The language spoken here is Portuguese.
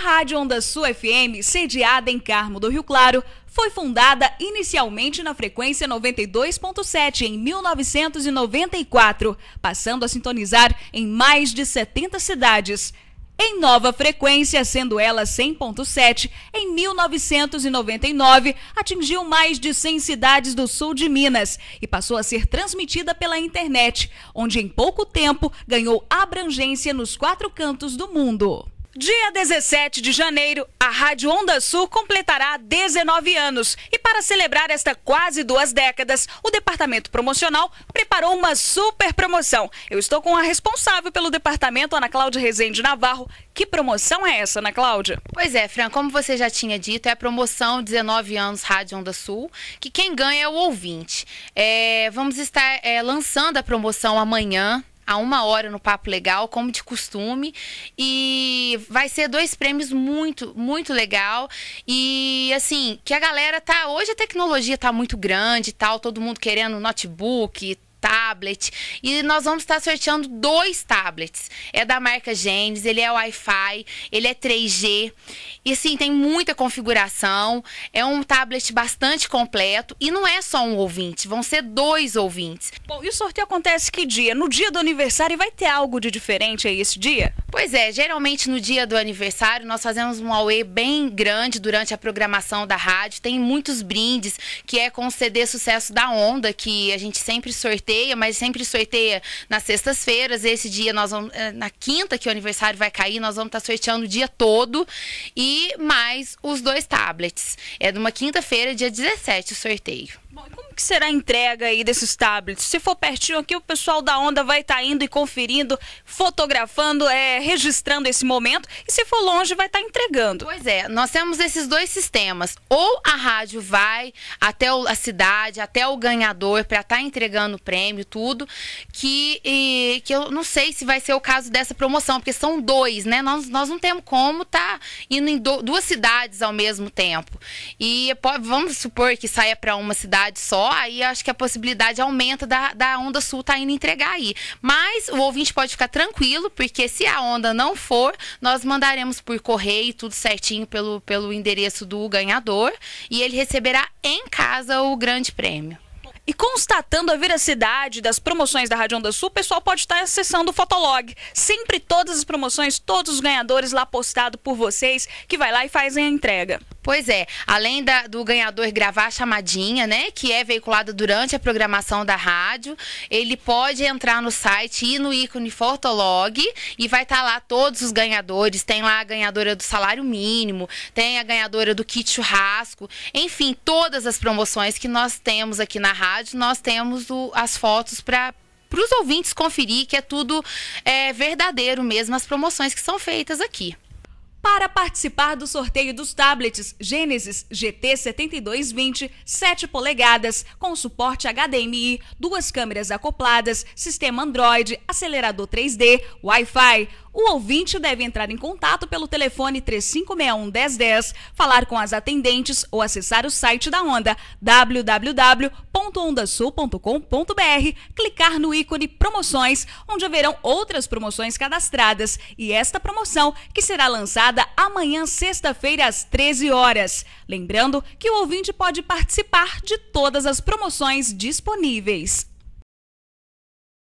Rádio Onda Sul FM, sediada em Carmo do Rio Claro, foi fundada inicialmente na frequência 92.7 em 1994, passando a sintonizar em mais de 70 cidades. Em nova frequência, sendo ela 100.7, em 1999 atingiu mais de 100 cidades do sul de Minas e passou a ser transmitida pela internet, onde em pouco tempo ganhou abrangência nos quatro cantos do mundo. Dia 17 de janeiro, a Rádio Onda Sul completará 19 anos. E para celebrar esta quase duas décadas, o departamento promocional preparou uma super promoção. Eu estou com a responsável pelo departamento, Ana Cláudia Rezende Navarro. Que promoção é essa, Ana Cláudia? Pois é, Fran, como você já tinha dito, é a promoção 19 anos Rádio Onda Sul, que quem ganha é o ouvinte. É, vamos estar é, lançando a promoção amanhã, a uma hora no Papo Legal, como de costume. E vai ser dois prêmios muito, muito legal. E assim, que a galera tá. Hoje a tecnologia tá muito grande e tal, todo mundo querendo notebook tablet. E nós vamos estar sorteando dois tablets. É da marca Genes, ele é Wi-Fi, ele é 3G. E sim, tem muita configuração. É um tablet bastante completo. E não é só um ouvinte, vão ser dois ouvintes. Bom, e o sorteio acontece que dia? No dia do aniversário vai ter algo de diferente aí esse dia? Pois é, geralmente no dia do aniversário nós fazemos um AUE bem grande durante a programação da rádio. Tem muitos brindes, que é com o CD Sucesso da Onda, que a gente sempre sorteia sorteia, mas sempre sorteia nas sextas-feiras. Esse dia nós vamos. Eh, na quinta que o aniversário vai cair, nós vamos estar tá sorteando o dia todo. E mais os dois tablets. É numa quinta-feira, dia 17, o sorteio. Bom, e que será a entrega aí desses tablets? Se for pertinho aqui, o pessoal da Onda vai estar tá indo e conferindo, fotografando, é, registrando esse momento. E se for longe, vai estar tá entregando. Pois é, nós temos esses dois sistemas. Ou a rádio vai até a cidade, até o ganhador, para estar tá entregando o prêmio, tudo. Que, e, que eu não sei se vai ser o caso dessa promoção, porque são dois, né? Nós, nós não temos como tá indo em do, duas cidades ao mesmo tempo. E vamos supor que saia para uma cidade só aí acho que a possibilidade aumenta da, da onda sul tá indo entregar aí. Mas o ouvinte pode ficar tranquilo, porque se a onda não for, nós mandaremos por correio tudo certinho pelo, pelo endereço do ganhador e ele receberá em casa o grande prêmio. E constatando a veracidade das promoções da Rádio Onda Sul, o pessoal pode estar acessando o Fotolog. Sempre todas as promoções, todos os ganhadores lá postados por vocês, que vai lá e fazem a entrega. Pois é, além da, do ganhador gravar a chamadinha, né, que é veiculada durante a programação da rádio, ele pode entrar no site e no ícone fotolog e vai estar tá lá todos os ganhadores. Tem lá a ganhadora do salário mínimo, tem a ganhadora do kit churrasco, enfim, todas as promoções que nós temos aqui na rádio, nós temos o, as fotos para para os ouvintes conferir que é tudo é, verdadeiro mesmo as promoções que são feitas aqui para participar do sorteio dos tablets Genesis GT 7220 7 polegadas com suporte HDMI, duas câmeras acopladas, sistema Android, acelerador 3D, Wi-Fi. O ouvinte deve entrar em contato pelo telefone 3561-1010, falar com as atendentes ou acessar o site da Onda www.ondasul.com.br, clicar no ícone Promoções, onde haverão outras promoções cadastradas e esta promoção que será lançada amanhã, sexta-feira, às 13 horas. Lembrando que o ouvinte pode participar de todas as promoções disponíveis.